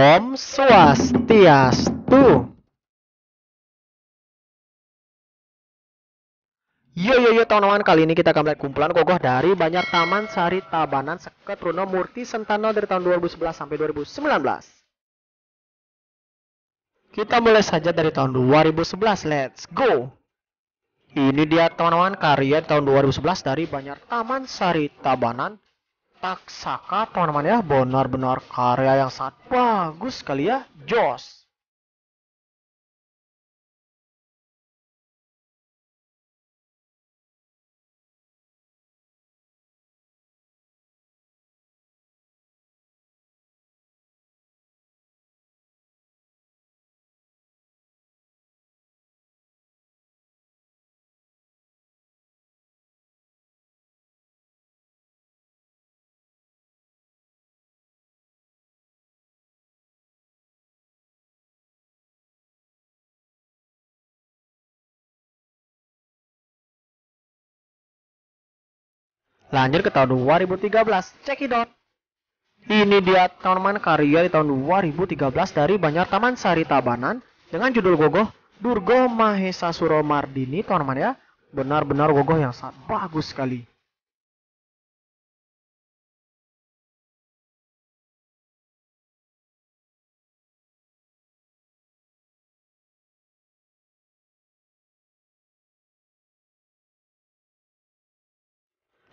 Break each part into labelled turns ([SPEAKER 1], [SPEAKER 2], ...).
[SPEAKER 1] Om Swastiastu.
[SPEAKER 2] Yo yo yo teman-teman kali ini kita akan melihat kumpulan kokoh dari Banyar Taman Sari Tabanan Seket Runo Murti sentano dari tahun 2011 sampai 2019. Kita mulai saja dari tahun 2011. Let's go. Ini dia teman-teman karya tahun 2011 dari Banyar Taman Sari Tabanan
[SPEAKER 1] Taksaka teman-teman ya benar-benar karya yang sangat bagus sekali ya Joss. Lanjut ke tahun 2013,
[SPEAKER 2] cekidot. Ini dia tanaman karya di tahun 2013 dari Banjar Taman Sari Tabanan dengan judul Gogoh Durgo Mahesa Suro Mardini teman ya.
[SPEAKER 1] Benar-benar Gogoh yang sangat bagus sekali.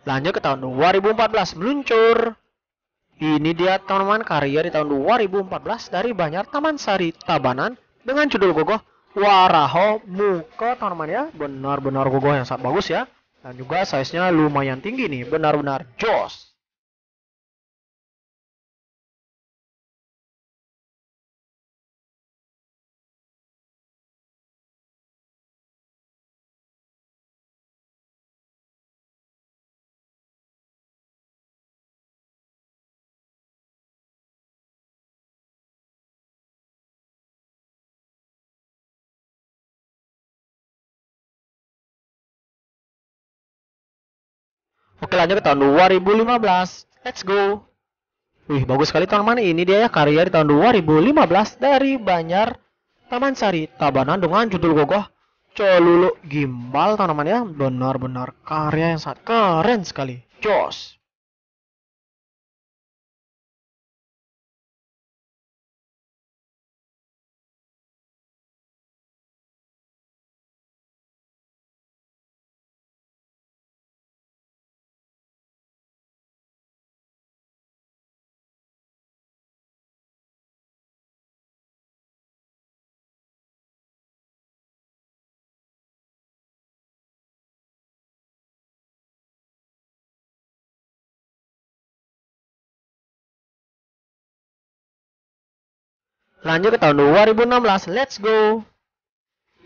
[SPEAKER 1] Lanjut ke tahun 2014 meluncur.
[SPEAKER 2] Ini dia teman-teman karya di tahun 2014 dari Banjar Taman Sari Tabanan dengan judul Gogoh Waraho Muka teman-teman ya. Benar-benar Gogoh
[SPEAKER 1] yang sangat bagus ya. Dan juga size-nya lumayan tinggi nih, benar-benar joss. kelanjut ke tahun 2015. Let's
[SPEAKER 2] go. Wih, bagus sekali tahun mana ini dia ya karya di tahun 2015 dari Banyar Taman Sari Tabanan dengan judul gogoh Colulu Gimbal tanaman
[SPEAKER 1] ya benar-benar karya yang sangat keren sekali. Jos. Lanjut ke tahun 2016, let's go.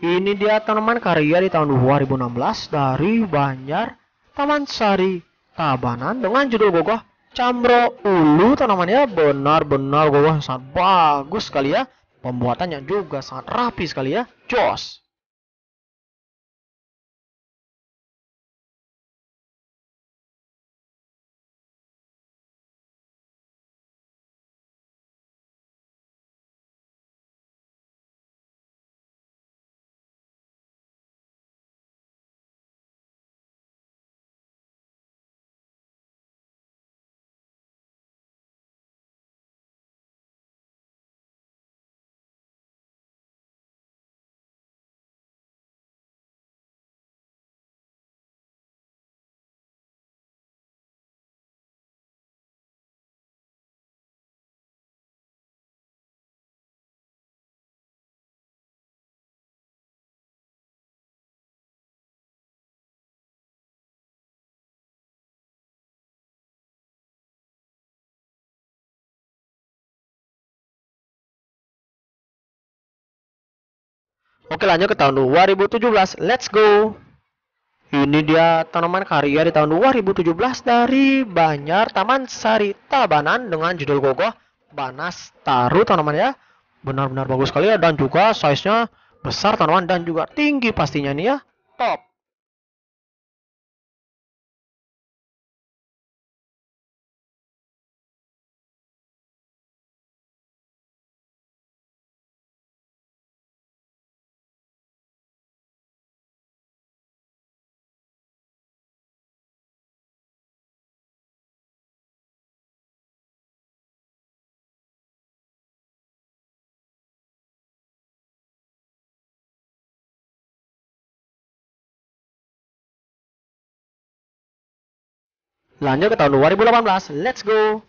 [SPEAKER 1] Ini dia tanaman karya di tahun 2016
[SPEAKER 2] dari Banjar Taman Sari Tabanan dengan judul gogoh Cambro Ulu tanamannya benar-benar gogoh sangat bagus sekali ya. Pembuatannya
[SPEAKER 1] juga sangat rapi sekali ya. Jos. Oke lanjut ke tahun 2017. Let's go.
[SPEAKER 2] Ini dia tanaman karya di tahun 2017 dari Banyar Taman Sari Tabanan dengan judul Gogoh Banas Taru tanaman ya. Benar-benar bagus sekali
[SPEAKER 1] ya dan juga size-nya besar tanaman dan juga tinggi pastinya nih ya. Top. Lanjut ke tahun 2018. Let's go.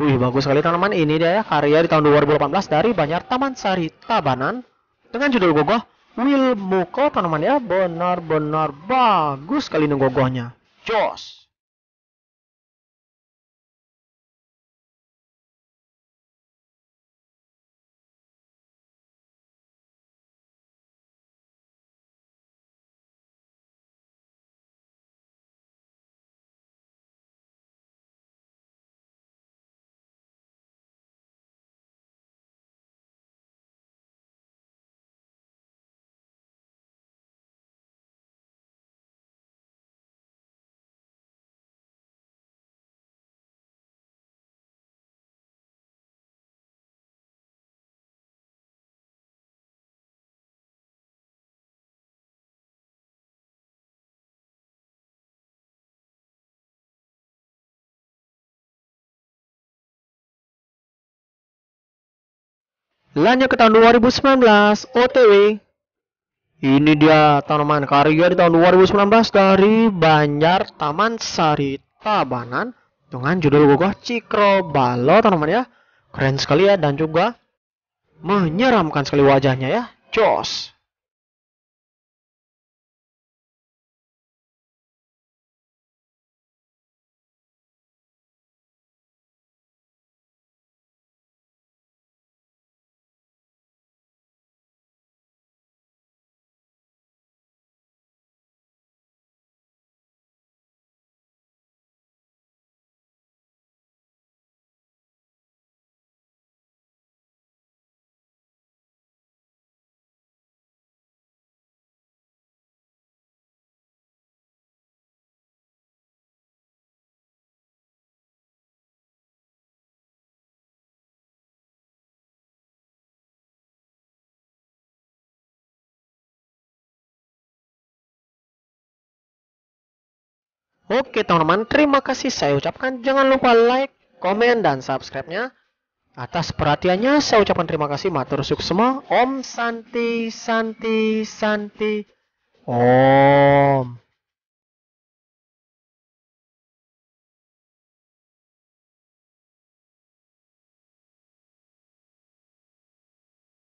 [SPEAKER 2] Wih, bagus sekali tanaman Ini dia ya karya di tahun 2018 dari Banyar Taman Sari Tabanan dengan judul Gogoh Wilmuko teman tanaman ya. Benar-benar
[SPEAKER 1] bagus sekali nih gogohnya. Joss. Lanjut ke tahun 2019, OTW. Ini dia tanaman karya
[SPEAKER 2] di tahun 2019 dari Banjar Taman Sari Tabanan dengan judul gogoh Cikro Balo tanaman ya. Keren sekali ya dan juga
[SPEAKER 1] menyeramkan sekali wajahnya ya. Jos. Oke teman-teman, terima kasih saya ucapkan. Jangan
[SPEAKER 2] lupa like, komen, dan subscribe-nya. Atas perhatiannya saya ucapkan terima kasih.
[SPEAKER 1] Matur semua. Om Santi, Santi, Santi. Om.